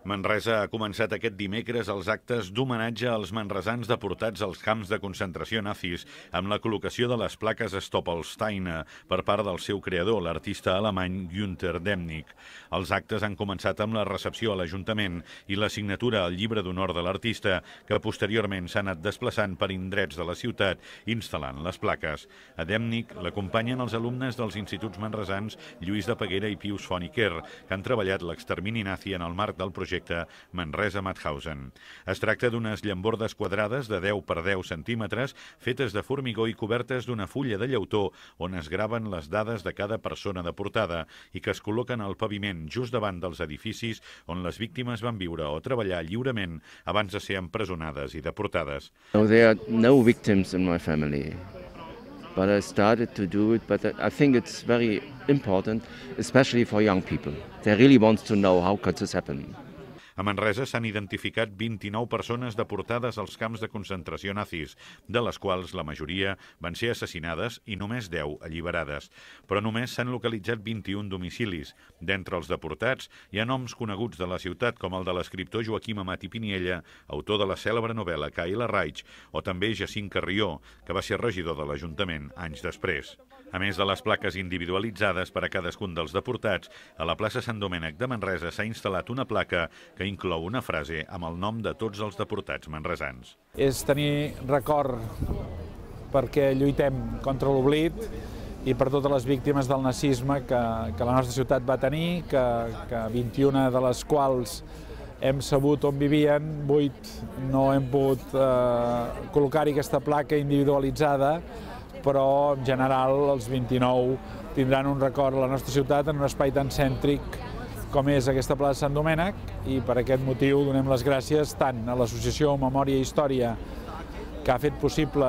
Manresa ha començat aquest dimecres els actes d'homenatge als manresans deportats als camps de concentració nazis amb la col·locació de les plaques Stoppelsteine per part del seu creador, l'artista alemany Günther Demnig. Els actes han començat amb la recepció a l'Ajuntament i la signatura al llibre d'honor de l'artista, que posteriorment s'ha anat desplaçant per indrets de la ciutat, instal·lant les plaques. A Demnig l'acompanyen els alumnes dels instituts manresans Lluís de Peguera i Pius Foniker, que han treballat l'extermini nazi en el marc del projecte projecte Manresa Mauthausen. Es tracta d'unes llambordes quadrades de 10 per 10 centímetres fetes de formigó i cobertes d'una fulla de llautó on es graven les dades de cada persona deportada i que es col·loquen al paviment just davant dels edificis on les víctimes van viure o treballar lliurement abans de ser empresonades i deportades. No, there are no victims in my family. But I started to do it, but I think it's very important, especially for young people. They really want to know how could this happen. A Manresa s'han identificat 29 persones deportades als camps de concentració nazis, de les quals la majoria van ser assassinades i només 10 alliberades. Però només s'han localitzat 21 domicilis. D'entre els deportats hi ha noms coneguts de la ciutat, com el de l'escriptor Joaquim Amat i Piniella, autor de la cèlebre novel·la Caila Raig, o també Jacint Carrió, que va ser regidor de l'Ajuntament anys després. A més de les plaques individualitzades per a cadascun dels deportats, a la plaça Sant Domènec de Manresa s'ha instal·lat una placa que inclou una frase amb el nom de tots els deportats manresans. És tenir record perquè lluitem contra l'oblit i per totes les víctimes del nazisme que, que la nostra ciutat va tenir, que, que 21 de les quals hem sabut on vivien, 8 no hem pogut eh, col·locar-hi aquesta placa individualitzada, però en general els 29 tindran un record a la nostra ciutat en un espai tan cèntric com és aquesta plaça Sant Domènec i per aquest motiu donem les gràcies tant a l'associació Memòria i Història que ha fet possible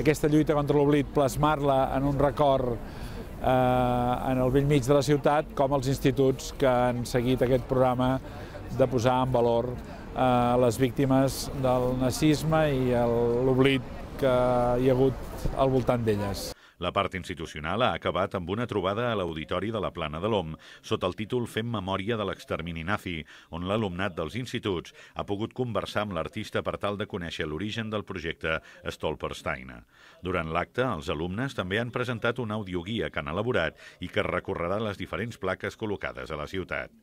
aquesta lluita contra l'oblit, plasmar-la en un record eh, en el vell mig de la ciutat, com els instituts que han seguit aquest programa de posar en valor eh, les víctimes del nazisme i l'oblit que hi ha hagut al voltant d'elles. La part institucional ha acabat amb una trobada a l'Auditori de la Plana de l'OM, sota el títol Fem memòria de l'extermini nazi, on l'alumnat dels instituts ha pogut conversar amb l'artista per tal de conèixer l'origen del projecte Stolperstein. Durant l'acte, els alumnes també han presentat una audioguia que han elaborat i que recorrerà les diferents plaques col·locades a la ciutat.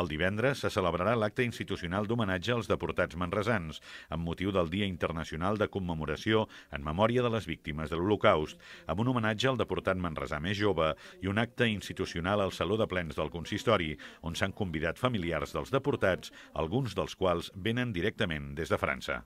El divendres se celebrarà l'acte institucional d'homenatge als deportats manresans, amb motiu del Dia Internacional de Commemoració en memòria de les víctimes de l'Holocaust, amb un homenatge al deportat manresà més jove i un acte institucional al Saló de Plens del Consistori, on s'han convidat familiars dels deportats, alguns dels quals venen directament des de França.